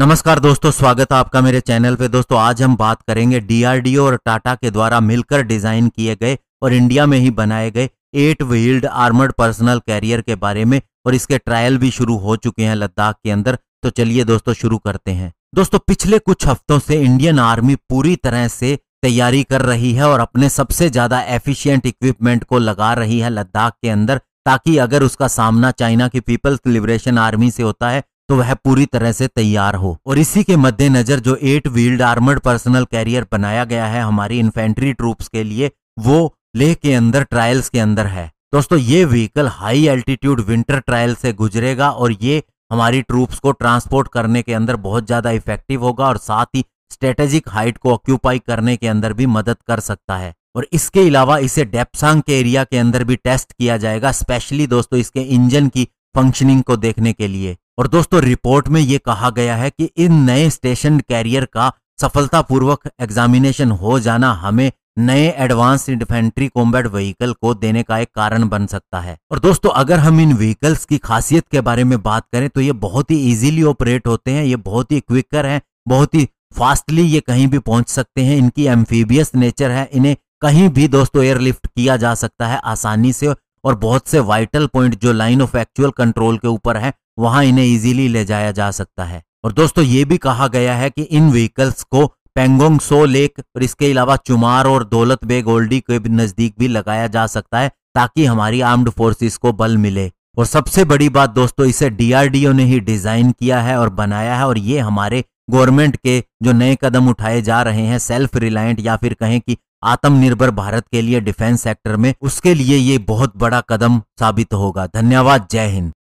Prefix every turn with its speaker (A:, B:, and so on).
A: नमस्कार दोस्तों स्वागत है आपका मेरे चैनल पे दोस्तों आज हम बात करेंगे डीआरडीओ और टाटा के द्वारा मिलकर डिजाइन किए गए और इंडिया में ही बनाए गए eight wheeled armoured personnel carrier के बारे में और इसके ट्रायल भी शुरू हो चुके हैं लद्दाख के अंदर तो चलिए दोस्तों शुरू करते हैं दोस्तों पिछले कुछ हफ्तों से इंडियन आर्मी पूरी तरह से तैयारी कर रही है और अपने सबसे ज्यादा एफिशिएंट इक्विपमेंट को लगा रही है लद्दाख के अंदर ताकि अगर उसका सामना चाइना की पीपल्स लिबरेशन आर्मी से होता है तो वह पूरी तरह से तैयार हो और इसी के मद्देनजर जो eight wheeled armoured personnel carrier बनाया गया है हमारी इन्फेंट्री ट्रूप्स के लिए वो लेह के अंदर ट्रायल्स के अंदर है दोस्तों ये vehicle high altitude winter trial से गुजरेगा और ये हमारी ट्रूप्स को ट्रांसपोर्ट करने के अंदर बहुत ज्यादा इफेक्टिव होगा और साथ ही स्ट्रेटेजिक हाइट को ऑक्यूपाई करने के अंदर भी मदद कर सकता है और इसके अलावा इसे डेप्सांग के एरिया के अंदर भी टेस्ट किया जाएगा स्पेशली दोस्तों इसके इंजन की फंक्शनिंग को देखने के लिए और दोस्तों रिपोर्ट में ये कहा गया है कि इन नए स्टेशन कैरियर का सफलतापूर्वक एग्जामिनेशन हो जाना हमें नए एडवांस इन्फेंट्री कॉम्बैट व्हीकल को देने का एक कारण बन सकता है और दोस्तों अगर हम इन व्हीकल्स की खासियत के बारे में बात करें तो ये बहुत ही इजीली ऑपरेट होते हैं ये बहुत ही क्विकर हैं बहुत ही फास्टली ये कहीं भी पहुंच सकते हैं इनकी एम्फीबियस नेचर है इन्हें कहीं भी दोस्तों एयरलिफ्ट किया जा सकता है आसानी से और बहुत से वाइटल पॉइंट जो लाइन ऑफ एक्चुअल कंट्रोल के ऊपर है वहां इन्हें इजीली ले जाया जा सकता है और दोस्तों ये भी कहा गया है कि इन व्हीकल्स को पेंगोंग सो लेक और इसके अलावा चुमार और दौलत बे गोल्डी के नजदीक भी लगाया जा सकता है ताकि हमारी आर्म्ड फोर्सेस को बल मिले और सबसे बड़ी बात दोस्तों इसे डीआरडीओ ने ही डिजाइन किया है और बनाया है और ये हमारे गवर्नमेंट के जो नए कदम उठाए जा रहे हैं सेल्फ रिलायंट या फिर कहें कि आत्मनिर्भर भारत के लिए डिफेंस सेक्टर में उसके लिए ये बहुत बड़ा कदम साबित होगा धन्यवाद जय हिंद